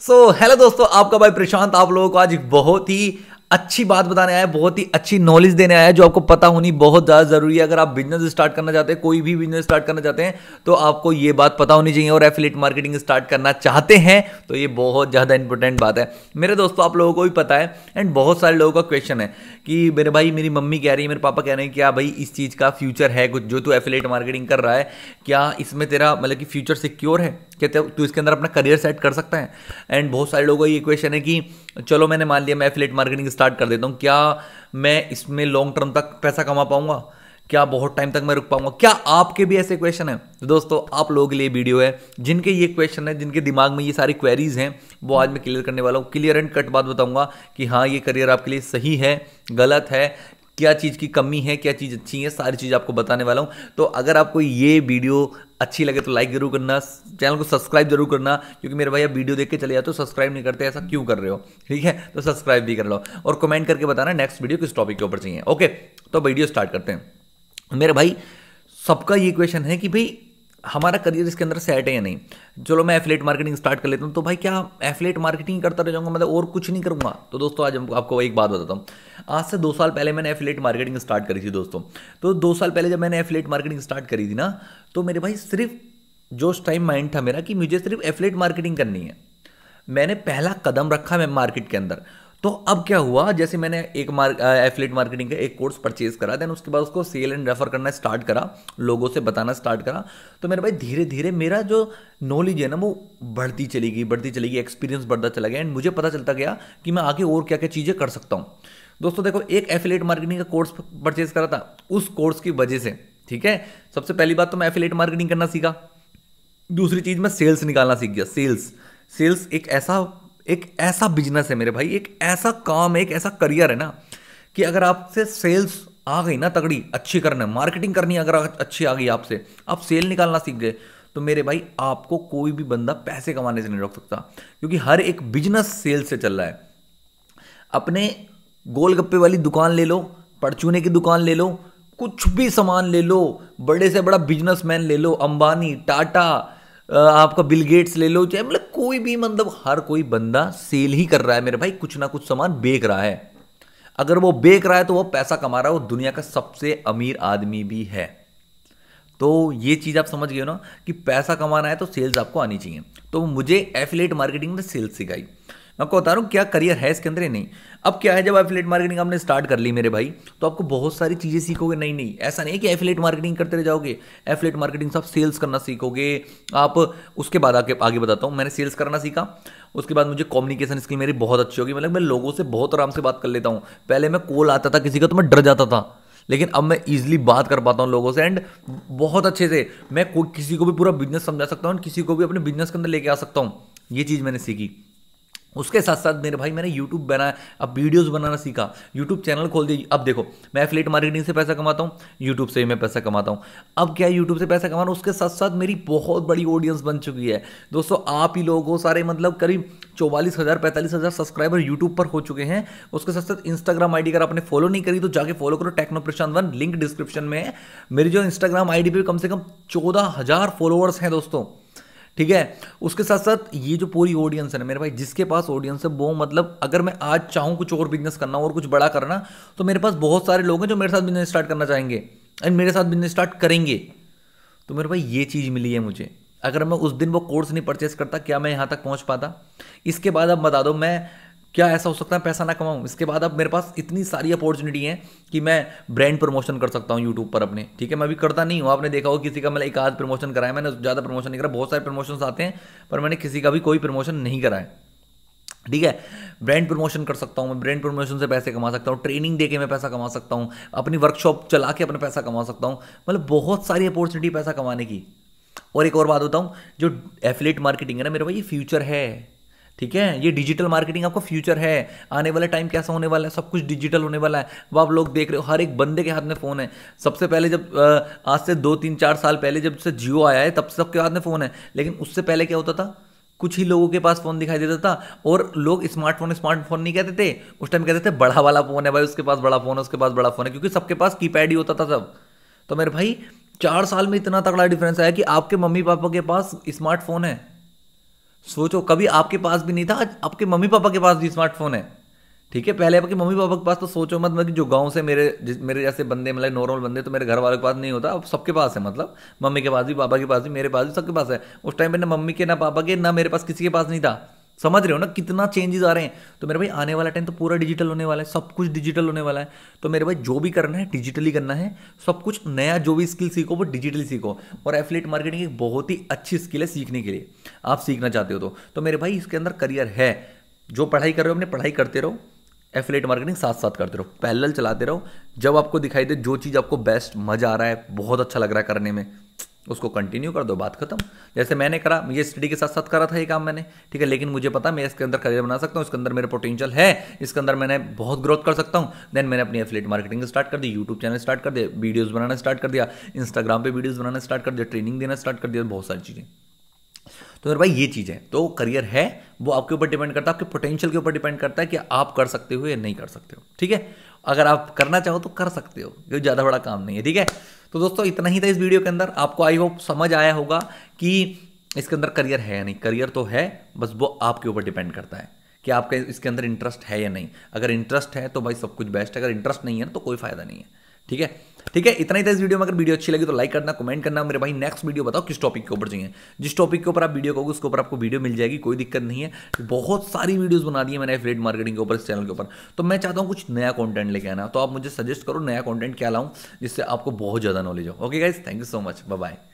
सो so, hello दोस्तों आपका भाई प्रशांत आप लोगों को आज एक बहुत ही अच्छी बात बताने आया है बहुत ही अच्छी नॉलेज देने आया है जो आपको पता होनी बहुत ज़्यादा ज़रूरी है अगर आप बिजनेस स्टार्ट करना चाहते हैं कोई भी बिजनेस स्टार्ट करना चाहते हैं तो आपको ये बात पता होनी चाहिए और एफिलेट मार्केटिंग स्टार्ट करना चाहते हैं तो ये बहुत ज़्यादा इंपॉर्टेंट बात है मेरे दोस्तों आप लोगों को भी पता है एंड बहुत सारे लोगों का क्वेश्चन है कि मेरे भाई मेरी मम्मी कह रही है मेरे पापा कह रहे हैं क्या भाई इस चीज़ का फ्यूचर है कुछ जो तू एफिलेट मार्केटिंग कर रहा है क्या इसमें तेरा मतलब कि फ्यूचर सिक्योर है कहते हैं तू इसके अंदर अपना करियर सेट कर सकता है एंड बहुत सारे लोगों का ये क्वेश्चन है कि चलो मैंने मान लिया मैं एफिलेट मार्केटिंग स्टार्ट कर देता हूँ क्या मैं इसमें लॉन्ग टर्म तक पैसा कमा पाऊंगा क्या बहुत टाइम तक मैं रुक पाऊंगा क्या आपके भी ऐसे क्वेश्चन हैं तो दोस्तों आप लोगों के लिए वीडियो है जिनके ये क्वेश्चन है जिनके दिमाग में ये सारी क्वेरीज हैं वो आज मैं क्लियर करने वाला हूँ क्लियर एंड कट बात बताऊंगा कि हाँ ये करियर आपके लिए सही है गलत है क्या चीज़ की कमी है क्या चीज़ अच्छी है सारी चीज़ आपको बताने वाला हूँ तो अगर आपको ये वीडियो अच्छी लगे तो लाइक जरूर करना चैनल को सब्सक्राइब जरूर करना क्योंकि मेरे भैया वीडियो देख के चले जाते हो सब्सक्राइब नहीं करते ऐसा क्यों कर रहे हो ठीक है तो सब्सक्राइब भी कर लो और कमेंट करके बताना नेक्स्ट वीडियो किस टॉपिक के ऊपर चाहिए ओके तो वीडियो स्टार्ट करते हैं मेरे भाई सबका ये क्वेश्चन है कि भाई हमारा करियर इसके अंदर सेट है या नहीं चलो मैं एफिलेट मार्केटिंग स्टार्ट कर लेता हूँ तो भाई क्या एफिलेट मार्केटिंग करता रह जाऊंगा मतलब और कुछ नहीं करूंगा तो दोस्तों आज आपको एक बात बताता हूँ आज से दो साल पहले मैंने एफिलेट मार्केटिंग स्टार्ट करी थी दोस्तों तो दो साल पहले जब मैंने एफिलेट मार्केटिंग स्टार्ट करी थी ना तो मेरे भाई सिर्फ जो उस टाइम माइंड था मेरा कि मुझे सिर्फ एफिलेट मार्केटिंग करनी है मैंने पहला कदम रखा मैं मार्केट के अंदर तो अब क्या हुआ जैसे मैंने एक मार्क एफिलेट मार्केटिंग का एक कोर्स परचेज करा देन उसके बाद उसको सेल एंड रेफर करना स्टार्ट करा लोगों से बताना स्टार्ट करा तो मेरे भाई धीरे धीरे मेरा जो नॉलेज है ना वो बढ़ती चली गई बढ़ती चली गई एक्सपीरियंस बढ़ता चला गया एंड मुझे पता चलता गया कि मैं आगे और क्या क्या चीज़ें कर सकता हूँ दोस्तों देखो एक एफिलेट मार्केटिंग का कोर्स परचेज करा था उस कोर्स की वजह से ठीक है सबसे पहली बात तो मैं एफिलेट मार्केटिंग करना सीखा दूसरी चीज़ मैं सेल्स निकालना सीख गया सेल्स सेल्स एक ऐसा एक ऐसा बिजनेस है मेरे भाई एक ऐसा काम है एक ऐसा करियर है ना कि अगर आपसे सेल्स आ गई ना तगड़ी अच्छी करना मार्केटिंग करनी अगर अच्छी आ गई आपसे आप सेल निकालना सीख गए तो मेरे भाई आपको कोई भी बंदा पैसे कमाने से नहीं रोक सकता क्योंकि हर एक बिजनेस सेल से चल रहा है अपने गोलगप्पे वाली दुकान ले लो परचूने की दुकान ले लो कुछ भी सामान ले लो बड़े से बड़ा बिजनेसमैन ले लो अंबानी टाटा आपका बिल गेट्स ले लो चाहे मतलब कोई भी मतलब हर कोई बंदा सेल ही कर रहा है मेरे भाई कुछ ना कुछ सामान बेच रहा है अगर वो बेच रहा है तो वो पैसा कमा रहा है वो दुनिया का सबसे अमीर आदमी भी है तो ये चीज़ आप समझ गए हो ना कि पैसा कमाना है तो सेल्स आपको आनी चाहिए तो मुझे एफिलेट मार्केटिंग ने सेल्स सिखाई मैं आपको बता रहा हूँ क्या करियर है इसके अंदर ही नहीं अब क्या है जब एफिलेट मार्केटिंग आपने स्टार्ट कर ली मेरे भाई तो आपको बहुत सारी चीज़ें सीखोगे नहीं नहीं ऐसा नहीं है कि एफिलेट मार्केटिंग करते रह जाओगे एफिलेट मार्केटिंग से आप सेल्स करना सीखोगे आप उसके बाद आके आगे बताता हूँ मैंने सेल्स करना सीखा उसके बाद मुझे कम्युनिकेशन स्किल मेरी बहुत अच्छी होगी मतलब मैं लोगों से बहुत आराम से बात कर लेता हूँ पहले मैं कॉल आता था किसी का तो मैं डर जाता था लेकिन अब मैं ईजिली बात कर पाता हूँ लोगों से एंड बहुत अच्छे से मैं किसी को भी पूरा बिजनेस समझा सकता हूँ किसी को भी अपने बिजनेस के अंदर लेके आ सकता हूँ ये चीज़ मैंने सीखी उसके साथ साथ मेरे भाई मैंने यूट्यूब बनाया अब वीडियोस बनाना सीखा यूट्यूब चैनल खोल दी अब देखो मैं एफिलेट मार्केटिंग से पैसा कमाता हूँ यूट्यूब से ही मैं पैसा कमाता हूँ अब क्या यूट्यूब से पैसा कमाना उसके साथ साथ मेरी बहुत बड़ी ऑडियंस बन चुकी है दोस्तों आप ही लोगों सारे मतलब करीब चौवालीस हज़ार पैंतालीस हज़ार सब्सक्राइबर यूट्यूब पर हो चुके हैं उसके साथ साथ इंस्टाग्राम डी अगर आपने फॉलो नहीं करी तो जाके फॉलो करो techno Prashant one link description में है मेरी जो इंस्टाग्राम डी पर कम से कम चौदह हज़ार फॉलोअर्स हैं दोस्तों ठीक है उसके साथ साथ ये जो पूरी ऑडियंस है ना मेरे भाई जिसके पास ऑडियंस है वो मतलब अगर मैं आज चाहूँ कुछ और बिजनेस करना और कुछ बड़ा करना तो मेरे पास बहुत सारे लोग हैं जो मेरे साथ बिजनेस स्टार्ट करना चाहेंगे एंड मेरे साथ बिजनेस स्टार्ट करेंगे तो मेरे भाई ये चीज़ मिली है मुझे अगर मैं उस दिन वो कोर्स नहीं परचेस करता क्या मैं यहाँ तक पहुँच पाता इसके बाद अब बता दो मैं क्या ऐसा हो सकता है पैसा ना कमाऊँ इसके बाद अब मेरे पास इतनी सारी अपॉर्चुनिटी है कि मैं ब्रांड प्रमोशन कर सकता हूँ यूट्यूब पर अपने ठीक है मैं अभी करता नहीं हूँ आपने देखा हो किसी का मैंने एक आध प्रमोशन कराया मैंने ज़्यादा प्रमोशन नहीं करा बहुत सारे प्रमोशन आते हैं पर मैंने किसी का भी कोई प्रमोशन नहीं कराया ठीक है ब्रांड प्रमोशन कर सकता हूँ मैं ब्रांड प्रमोशन से पैसे कमा सकता हूँ ट्रेनिंग देके मैं पैसा कमा सकता हूँ अपनी वर्कशॉप चला के अपना पैसा कमा सकता हूँ मतलब बहुत सारी अपॉर्चुनिटी पैसा कमाने की और एक और बात बताऊँ जो एफिलेट मार्केटिंग है ना मेरे भाई ये फ्यूचर है ठीक है ये डिजिटल मार्केटिंग आपका फ्यूचर है आने वाले टाइम कैसा होने वाला है सब कुछ डिजिटल होने वाला है वो आप लोग देख रहे हो हर एक बंदे के हाथ में फ़ोन है सबसे पहले जब आज से दो तीन चार साल पहले जब से जियो आया है तब से सबके हाथ में फ़ोन है लेकिन उससे पहले क्या होता था कुछ ही लोगों के पास फ़ोन दिखाई देता था और लोग स्मार्टफोन स्मार्टफोन नहीं कहते थे उस टाइम कहते थे बड़ा वाला फ़ोन है भाई उसके पास बड़ा फ़ोन है उसके पास बड़ा फ़ोन है क्योंकि सबके पास कीपैड ही होता था सब तो मेरे भाई चार साल में इतना तगड़ा डिफरेंस आया कि आपके मम्मी पापा के पास स्मार्टफोन है सोचो कभी आपके पास भी नहीं था आज आपके मम्मी पापा के पास भी स्मार्टफोन है ठीक है पहले आपके मम्मी पापा के पास तो सोचो मत मतलब जो गांव से मेरे मेरे जैसे बंदे मतलब नॉर्मल बंदे तो मेरे घर वालों के पास नहीं होता अब सबके पास है मतलब मम्मी के पास भी पापा के पास भी मेरे पास भी सबके पास है उस टाइम पर ना मम्मी के ना पापा के ना मेरे पास किसी के पास नहीं था समझ रहे हो ना कितना चेंजेस आ रहे हैं तो मेरे भाई आने वाला टाइम तो पूरा डिजिटल होने वाला है सब कुछ डिजिटल होने वाला है तो मेरे भाई जो भी करना है डिजिटली करना है सब कुछ नया जो भी स्किल सीखो वो डिजिटली सीखो और एफिलेट मार्केटिंग एक बहुत ही अच्छी स्किल है सीखने के लिए आप सीखना चाहते हो तो, तो मेरे भाई इसके अंदर करियर है जो पढ़ाई कर रहे हो अपने पढ़ाई करते रहो एफिलेट मार्केटिंग साथ साथ करते रहो पैल चलाते रहो जब आपको दिखाई दे जो चीज़ आपको बेस्ट मज़ा आ रहा है बहुत अच्छा लग रहा है करने में उसको कंटिन्यू कर दो बात खत्म जैसे मैंने करा ये स्टडी के साथ साथ करा था ये काम मैंने ठीक है लेकिन मुझे पता मैं इसके अंदर करियर बना सकता हूँ इसके अंदर मेरे पोटेंशियल है इसके अंदर मैंने बहुत ग्रोथ कर सकता हूँ देन मैंने अपनी एफिलेट मार्केटिंग स्टार्ट कर दी यूट्यूब चैनल स्टार्ट कर दिया वीडियोज़ बनाना स्टार्ट कर दिया इंस्टाग्राम पर वीडियोज़ बनाना स्टार्ट कर दिया ट्रेनिंग देना स्टार्ट कर दिया बहुत सारी चीज़ें तो मेरे भाई ये चीज़ें तो करियर है वो आपके ऊपर डिपेंड करता है आपके पोटेंशियल के ऊपर डिपेंड करता है कि आप कर सकते हो या नहीं कर सकते हो ठीक है अगर आप करना चाहो तो कर सकते हो क्योंकि ज़्यादा बड़ा काम नहीं है ठीक है तो दोस्तों इतना ही था इस वीडियो के अंदर आपको आई होप समझ आया होगा कि इसके अंदर करियर है या नहीं करियर तो है बस वो आपके ऊपर डिपेंड करता है कि आपका इसके अंदर इंटरेस्ट है या नहीं अगर इंटरेस्ट है तो भाई सब कुछ बेस्ट है अगर इंटरेस्ट नहीं है तो कोई फ़ायदा नहीं है ठीक है ठीक है इतना ही था इस वीडियो में अगर वीडियो अच्छी लगी तो लाइक करना कमेंट करना मेरे भाई नेक्स्ट वीडियो बताओ किस टॉपिक के ऊपर चाहिए जिस टॉपिक के ऊपर आप वीडियो कहोगे उसके ऊपर आपको वीडियो मिल जाएगी कोई दिक्कत नहीं है बहुत सारी वीडियोस बना दी है मैंने एफिलेट मार्केटिंग के ऊपर इस चैनल के ऊपर तो मैं चाहता हूँ कुछ नया कॉन्टेंट लेके आना तो आप मुझे सजेस्ट करो नया कॉन्टेंट क्या लाऊं जिससे आपको बहुत ज़्यादा नॉलेज हो okay guys thank you so much bye